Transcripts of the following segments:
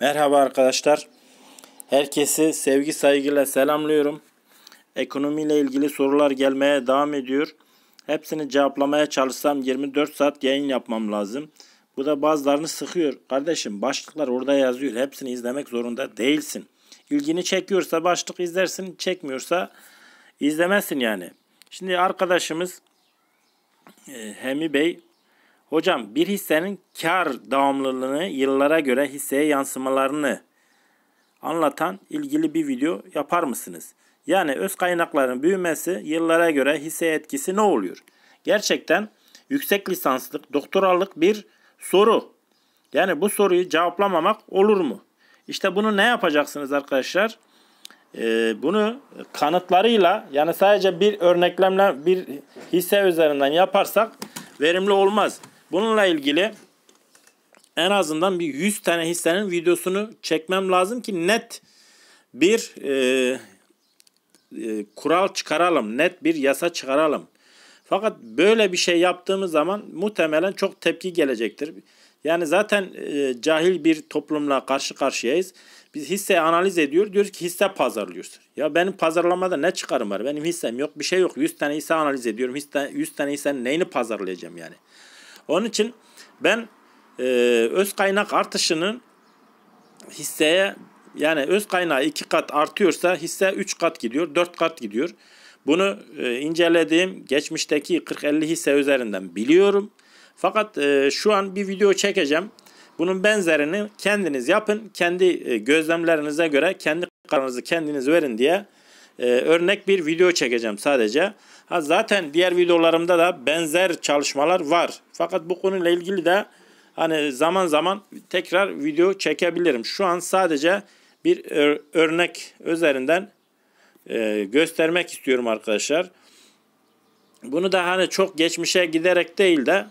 Merhaba arkadaşlar. Herkesi sevgi saygıyla selamlıyorum. Ekonomiyle ilgili sorular gelmeye devam ediyor. Hepsini cevaplamaya çalışsam 24 saat yayın yapmam lazım. Bu da bazılarını sıkıyor. Kardeşim başlıklar orada yazıyor. Hepsini izlemek zorunda değilsin. İlgini çekiyorsa başlık izlersin, çekmiyorsa izlemezsin yani. Şimdi arkadaşımız e, Hemi Bey Hocam bir hissenin kar devamlılığını yıllara göre hisseye yansımalarını anlatan ilgili bir video yapar mısınız? Yani öz kaynakların büyümesi yıllara göre hisse etkisi ne oluyor? Gerçekten yüksek lisanslık, doktoralık bir soru. Yani bu soruyu cevaplamamak olur mu? İşte bunu ne yapacaksınız arkadaşlar? Ee, bunu kanıtlarıyla yani sadece bir örneklemle bir hisse üzerinden yaparsak verimli olmaz. Bununla ilgili en azından bir 100 tane hissenin videosunu çekmem lazım ki net bir e, e, kural çıkaralım, net bir yasa çıkaralım. Fakat böyle bir şey yaptığımız zaman muhtemelen çok tepki gelecektir. Yani zaten e, cahil bir toplumla karşı karşıyayız. Biz hisse analiz ediyor. Diyoruz ki hisse pazarlıyoruz. Ya benim pazarlamada ne çıkarım var? Benim hissem yok. Bir şey yok. 100 tane hisse analiz ediyorum. Hisse, 100 tane hissenin neyini pazarlayacağım yani? Onun için ben e, öz kaynak artışının hisseye yani öz kaynağı iki kat artıyorsa hisse üç kat gidiyor, dört kat gidiyor. Bunu e, incelediğim geçmişteki 40-50 hisse üzerinden biliyorum. Fakat e, şu an bir video çekeceğim. Bunun benzerini kendiniz yapın. Kendi e, gözlemlerinize göre kendi kararınızı kendiniz verin diye e, örnek bir video çekeceğim sadece. Ha, zaten diğer videolarımda da benzer çalışmalar var. Fakat bu konuyla ilgili de hani zaman zaman tekrar video çekebilirim. Şu an sadece bir örnek üzerinden e, göstermek istiyorum arkadaşlar. Bunu da hani çok geçmişe giderek değil de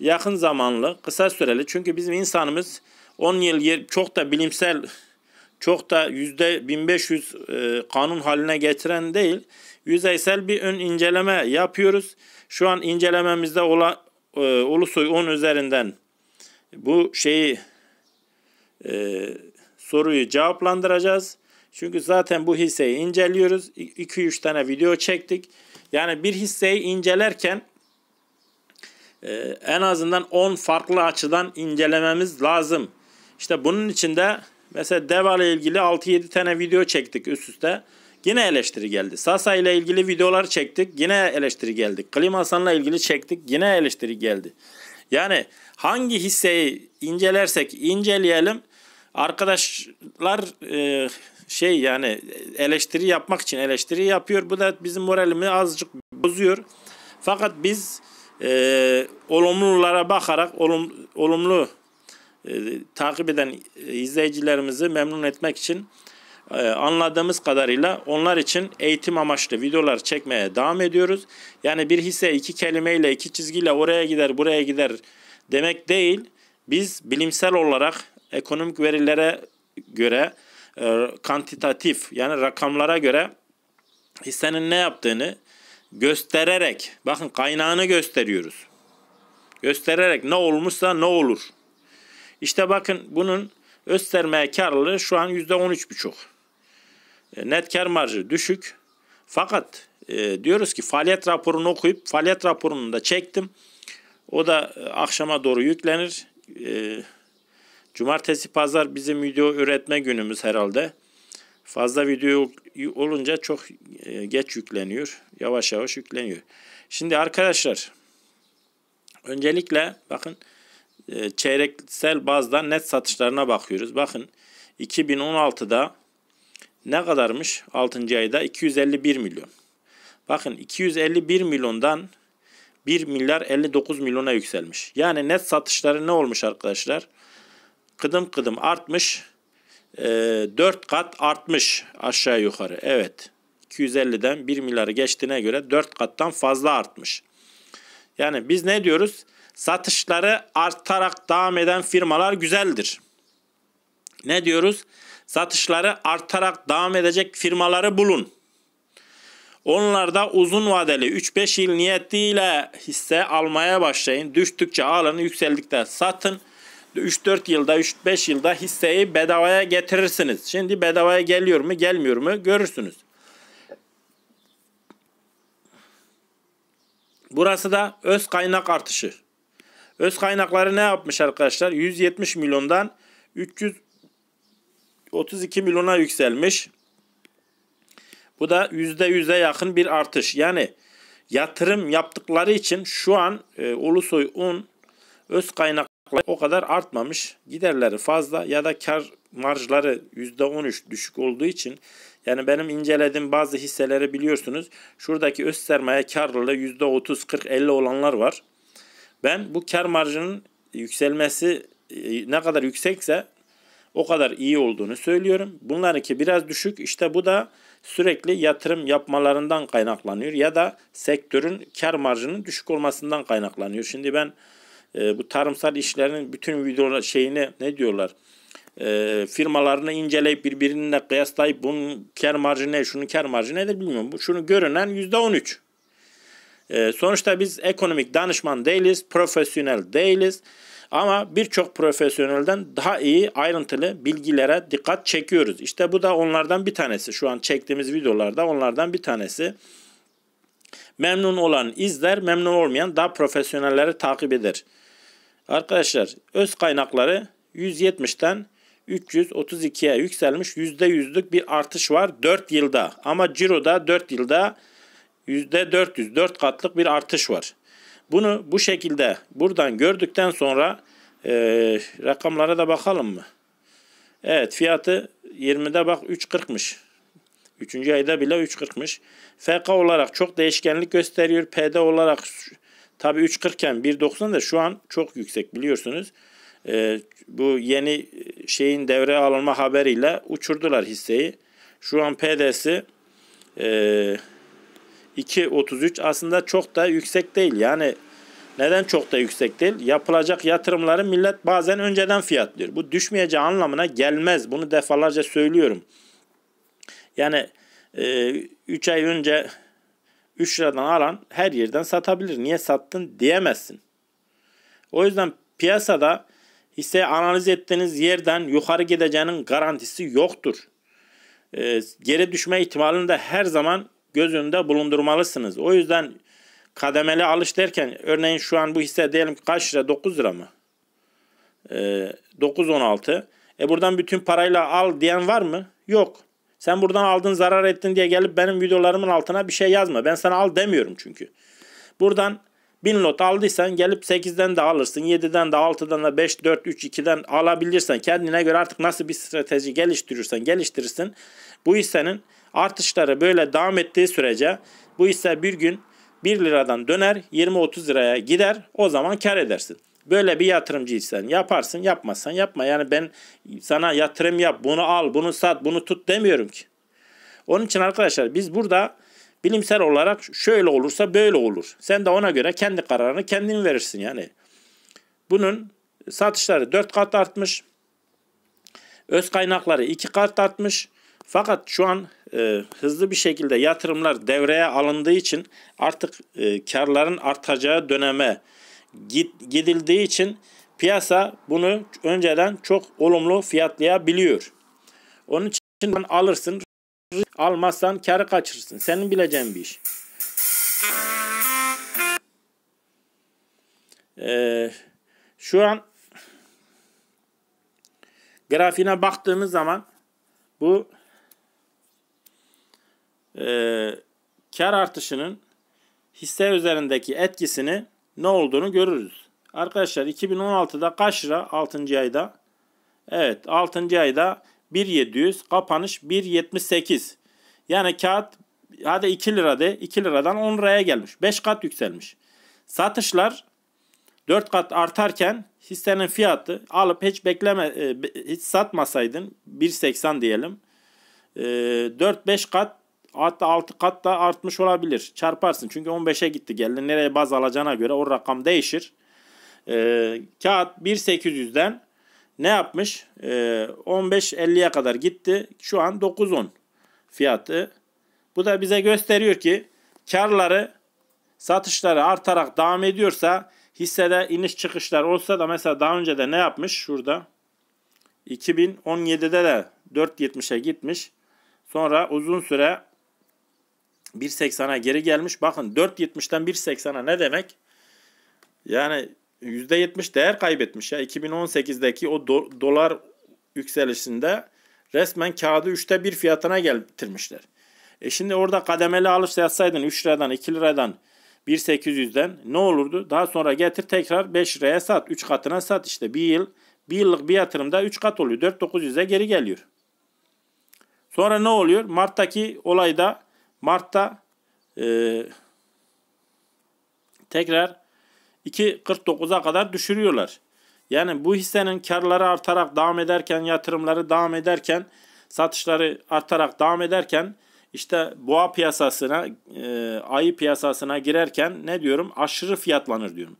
yakın zamanlı, kısa süreli. Çünkü bizim insanımız 10 yıl çok da bilimsel çok da yüzde 1500 e, kanun haline getiren değil, yüzeysel bir ön inceleme yapıyoruz. Şu an incelememizde ola, e, Ulusoy 10 üzerinden bu şeyi e, soruyu cevaplandıracağız. Çünkü zaten bu hisseyi inceliyoruz. 2-3 tane video çektik. Yani bir hisseyi incelerken e, en azından 10 farklı açıdan incelememiz lazım. İşte bunun için de Mesela DEVA ile ilgili 6-7 tane video çektik üst üste. Yine eleştiri geldi. Sasa ile ilgili videolar çektik. Yine eleştiri geldi. Klim Hasan'la ilgili çektik. Yine eleştiri geldi. Yani hangi hisseyi incelersek inceleyelim arkadaşlar e, şey yani eleştiri yapmak için eleştiri yapıyor. Bu da bizim moralimi azıcık bozuyor. Fakat biz e, olumlulara bakarak olum, olumlu e, takip eden e, izleyicilerimizi memnun etmek için e, anladığımız kadarıyla onlar için eğitim amaçlı videolar çekmeye devam ediyoruz. Yani bir hisse iki kelimeyle iki çizgiyle oraya gider buraya gider demek değil. Biz bilimsel olarak ekonomik verilere göre kantitatif yani rakamlara göre hissenin ne yaptığını göstererek bakın kaynağını gösteriyoruz. Göstererek ne olmuşsa ne olur işte bakın bunun Österme karlılığı şu an yüzde on buçuk e, Net kar marjı düşük. Fakat e, diyoruz ki faaliyet raporunu okuyup faaliyet raporunu da çektim. O da e, akşama doğru yüklenir. E, cumartesi pazar bizim video üretme günümüz herhalde. Fazla video olunca çok e, geç yükleniyor. Yavaş yavaş yükleniyor. Şimdi arkadaşlar öncelikle bakın ee, çeyreksel bazda net satışlarına bakıyoruz. Bakın 2016'da ne kadarmış 6. ayda? 251 milyon. Bakın 251 milyondan 1 milyar 59 milyona yükselmiş. Yani net satışları ne olmuş arkadaşlar? Kıdım kıdım artmış. E, ee, 4 kat artmış aşağı yukarı. Evet. 250'den 1 milyarı geçtiğine göre 4 kattan fazla artmış. Yani biz ne diyoruz? satışları artarak devam eden firmalar güzeldir. Ne diyoruz? Satışları artarak devam edecek firmaları bulun. Onlarda uzun vadeli 3-5 yıl niyetiyle hisse almaya başlayın. Düştükçe alın, yükseldikçe satın. 3-4 yılda, 3-5 yılda hisseyi bedavaya getirirsiniz. Şimdi bedavaya geliyor mu, gelmiyor mu görürsünüz. Burası da öz kaynak artışı. Öz kaynakları ne yapmış arkadaşlar? 170 milyondan 332 milyona yükselmiş. Bu da %100'e yakın bir artış. Yani yatırım yaptıkları için şu an e, Ulusoy Un öz kaynakları o kadar artmamış. Giderleri fazla ya da kar marjları %13 düşük olduğu için yani benim incelediğim bazı hisseleri biliyorsunuz. Şuradaki öz sermaye karlılığı %30, 40, 50 olanlar var. Ben bu kar marjının yükselmesi e, ne kadar yüksekse o kadar iyi olduğunu söylüyorum. Bunlarınki biraz düşük. İşte bu da sürekli yatırım yapmalarından kaynaklanıyor ya da sektörün kar marjının düşük olmasından kaynaklanıyor. Şimdi ben e, bu tarımsal işlerin bütün video şeyini ne diyorlar? E, firmalarını inceleyip birbirine kıyaslayıp bunun kar marjı ne, şunun kar marjı nedir bilmiyorum. Bu Şunu görünen %13. Ee, sonuçta biz ekonomik danışman değiliz, profesyonel değiliz. Ama birçok profesyonelden daha iyi ayrıntılı bilgilere dikkat çekiyoruz. İşte bu da onlardan bir tanesi. Şu an çektiğimiz videolarda onlardan bir tanesi. Memnun olan izler, memnun olmayan daha profesyonelleri takip eder. Arkadaşlar öz kaynakları 170'ten 332'ye yükselmiş %100'lük bir artış var 4 yılda. Ama ciroda 4 yılda %400, 4 katlık bir artış var. Bunu bu şekilde buradan gördükten sonra e, rakamlara da bakalım mı? Evet fiyatı 20'de bak 3.40'mış. Üçüncü ayda bile 3.40'mış. FK olarak çok değişkenlik gösteriyor. PD olarak tabi 3.40 iken 1.90 da şu an çok yüksek biliyorsunuz. E, bu yeni şeyin devreye alınma haberiyle uçurdular hisseyi. Şu an PD'si eee 2.33 aslında çok da yüksek değil. Yani neden çok da yüksek değil? Yapılacak yatırımları millet bazen önceden fiyatlıyor. Bu düşmeyeceği anlamına gelmez. Bunu defalarca söylüyorum. Yani 3 e, ay önce 3 liradan alan her yerden satabilir. Niye sattın diyemezsin. O yüzden piyasada hisse analiz ettiğiniz yerden yukarı gideceğinin garantisi yoktur. E, geri düşme ihtimalini de her zaman göz önünde bulundurmalısınız. O yüzden kademeli alış derken örneğin şu an bu hisse diyelim kaç lira? 9 lira mı? E, ee, 16 E buradan bütün parayla al diyen var mı? Yok. Sen buradan aldın zarar ettin diye gelip benim videolarımın altına bir şey yazma. Ben sana al demiyorum çünkü. Buradan 1000 lot aldıysan gelip 8'den de alırsın. 7'den de 6'dan da 5, 4, 3, 2'den alabilirsen kendine göre artık nasıl bir strateji geliştirirsen geliştirirsin. Bu hissenin Artışları böyle devam ettiği sürece bu ise bir gün 1 liradan döner 20-30 liraya gider o zaman kar edersin. Böyle bir yatırımcıysan yaparsın yapmazsan yapma. Yani ben sana yatırım yap bunu al bunu sat bunu tut demiyorum ki. Onun için arkadaşlar biz burada bilimsel olarak şöyle olursa böyle olur. Sen de ona göre kendi kararını kendin verirsin yani. Bunun satışları 4 kat artmış. Öz kaynakları 2 kat artmış. Fakat şu an e, hızlı bir şekilde yatırımlar devreye alındığı için artık e, karların artacağı döneme git, gidildiği için piyasa bunu önceden çok olumlu fiyatlayabiliyor. Onun için alırsın, almazsan karı kaçırırsın. Senin bileceğin bir iş. Ee, şu an grafiğine baktığımız zaman bu e, kar artışının hisse üzerindeki etkisini ne olduğunu görürüz. Arkadaşlar 2016'da kaç lira 6. ayda? Evet 6. ayda 1700 kapanış 178. Yani kağıt hadi 2 lira de 2 liradan 10 liraya gelmiş. 5 kat yükselmiş. Satışlar 4 kat artarken hissenin fiyatı alıp hiç bekleme e, hiç satmasaydın 1.80 diyelim. 4-5 e, kat Hatta 6 kat da artmış olabilir. Çarparsın çünkü 15'e gitti geldi. Nereye baz alacağına göre o rakam değişir. Ee, kağıt 1800'den ne yapmış? Ee, 15.50'ye kadar gitti. Şu an 9.10 fiyatı. Bu da bize gösteriyor ki karları satışları artarak devam ediyorsa hissede iniş çıkışlar olsa da mesela daha önce de ne yapmış şurada? 2017'de de 4.70'e gitmiş. Sonra uzun süre 1.80'a geri gelmiş. Bakın 4.70'ten 1.80'a ne demek? Yani %70 değer kaybetmiş ya. 2018'deki o do dolar yükselişinde resmen kağıdı 3'te 1 fiyatına getirmişler. E şimdi orada kademeli alış yapsaydın 3 liradan 2 liradan 1.800'den ne olurdu? Daha sonra getir tekrar 5 liraya sat. 3 katına sat işte bir yıl. Bir yıllık bir yatırımda 3 kat oluyor. 4.900'e geri geliyor. Sonra ne oluyor? Mart'taki olayda Mart'ta e, tekrar 2.49'a kadar düşürüyorlar. Yani bu hissenin karları artarak devam ederken, yatırımları devam ederken, satışları artarak devam ederken işte boğa piyasasına, e, ayı piyasasına girerken ne diyorum? Aşırı fiyatlanır diyorum.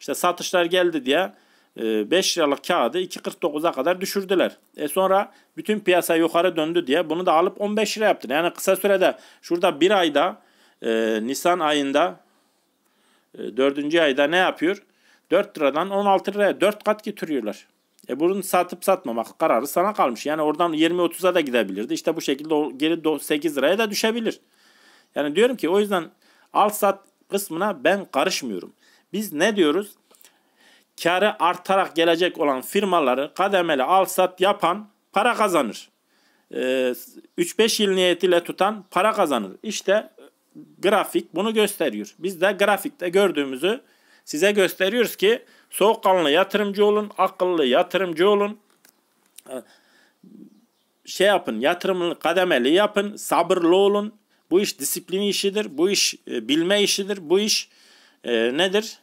İşte satışlar geldi diye 5 ee, liralık kağıdı 2.49'a kadar düşürdüler. E sonra bütün piyasa yukarı döndü diye bunu da alıp 15 lira yaptın. Yani kısa sürede şurada bir ayda e, Nisan ayında e, 4. ayda ne yapıyor? 4 liradan 16 liraya 4 kat getiriyorlar. E bunu satıp satmamak kararı sana kalmış. Yani oradan 20-30'a da gidebilirdi. İşte bu şekilde geri 8 liraya da düşebilir. Yani diyorum ki o yüzden al sat kısmına ben karışmıyorum. Biz ne diyoruz? karı artarak gelecek olan firmaları kademeli al-sat yapan para kazanır. 3-5 ee, yıl niyetiyle tutan para kazanır. İşte e, grafik bunu gösteriyor. Biz de grafikte gördüğümüzü size gösteriyoruz ki soğukkanlı yatırımcı olun, akıllı yatırımcı olun. Ee, şey yapın, yatırımını kademeli yapın, sabırlı olun. Bu iş disiplin işidir, bu iş e, bilme işidir, bu iş e, nedir?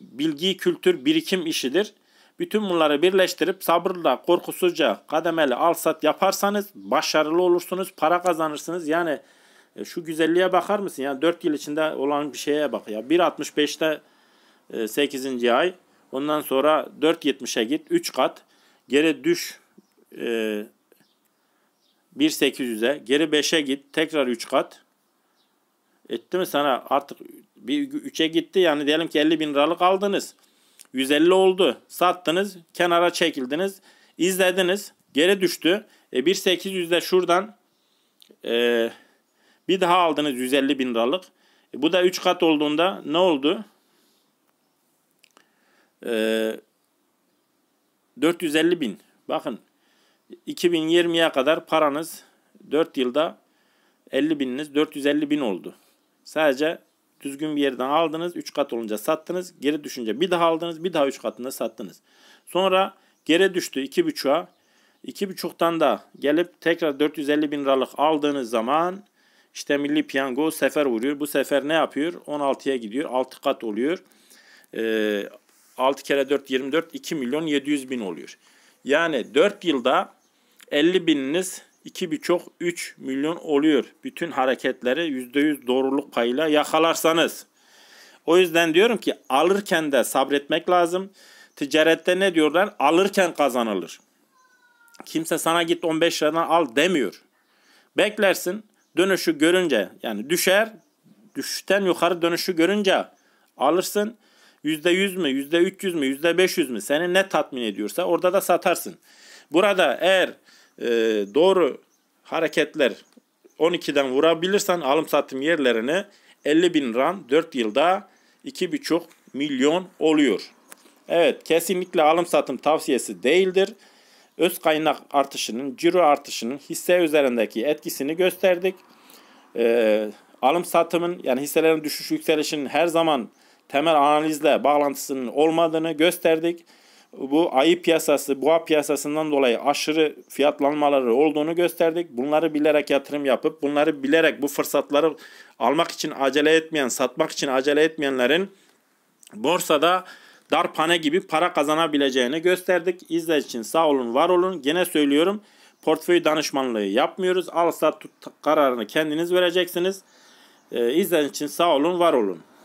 bilgi, kültür, birikim işidir. Bütün bunları birleştirip sabırla, korkusuzca, kademeli alsat yaparsanız başarılı olursunuz, para kazanırsınız. Yani e, şu güzelliğe bakar mısın? Yani 4 yıl içinde olan bir şeye bak ya. 1.65'te 8. E, ay. Ondan sonra 4.70'e git 3 kat. Geri düş 1.800'e. Geri 5'e git. Tekrar 3 kat. Etti mi sana artık bir 3'e gitti yani diyelim ki 50 bin liralık aldınız. 150 oldu. Sattınız. Kenara çekildiniz. izlediniz. Geri düştü. E, 1.800'de şuradan e, bir daha aldınız 150 bin liralık. E, bu da 3 kat olduğunda ne oldu? E, 450 bin. Bakın 2020'ye kadar paranız 4 yılda 50 bininiz 450 bin oldu. Sadece düzgün bir yerden aldınız. 3 kat olunca sattınız. Geri düşünce bir daha aldınız. Bir daha 3 katında sattınız. Sonra geri düştü 2.5'a. 2.5'tan da gelip tekrar 450 bin liralık aldığınız zaman işte milli piyango sefer vuruyor. Bu sefer ne yapıyor? 16'ya gidiyor. 6 kat oluyor. Ee, 6 kere 4 24 2 milyon 700 bin oluyor. Yani 4 yılda 50 bininiz iki birçok 3 milyon oluyor. Bütün hareketleri %100 doğruluk payıyla yakalarsanız. O yüzden diyorum ki alırken de sabretmek lazım. Ticarette ne diyorlar? Alırken kazanılır. Kimse sana git 15 liradan al demiyor. Beklersin dönüşü görünce yani düşer düşten yukarı dönüşü görünce alırsın. %100 mü, %300 mü, %500 mü seni ne tatmin ediyorsa orada da satarsın. Burada eğer e, doğru hareketler 12'den vurabilirsen alım satım yerlerine 50 bin ran 4 yılda 2,5 milyon oluyor. Evet kesinlikle alım satım tavsiyesi değildir. Öz kaynak artışının, ciro artışının hisse üzerindeki etkisini gösterdik. Ee, alım satımın yani hisselerin düşüş yükselişinin her zaman temel analizle bağlantısının olmadığını gösterdik bu ayı piyasası, boğa piyasasından dolayı aşırı fiyatlanmaları olduğunu gösterdik. Bunları bilerek yatırım yapıp bunları bilerek bu fırsatları almak için acele etmeyen, satmak için acele etmeyenlerin borsada darpane gibi para kazanabileceğini gösterdik. İzlediğiniz için sağ olun, var olun. Gene söylüyorum portföy danışmanlığı yapmıyoruz. Al sat tut kararını kendiniz vereceksiniz. Ee, izlediğiniz için sağ olun, var olun.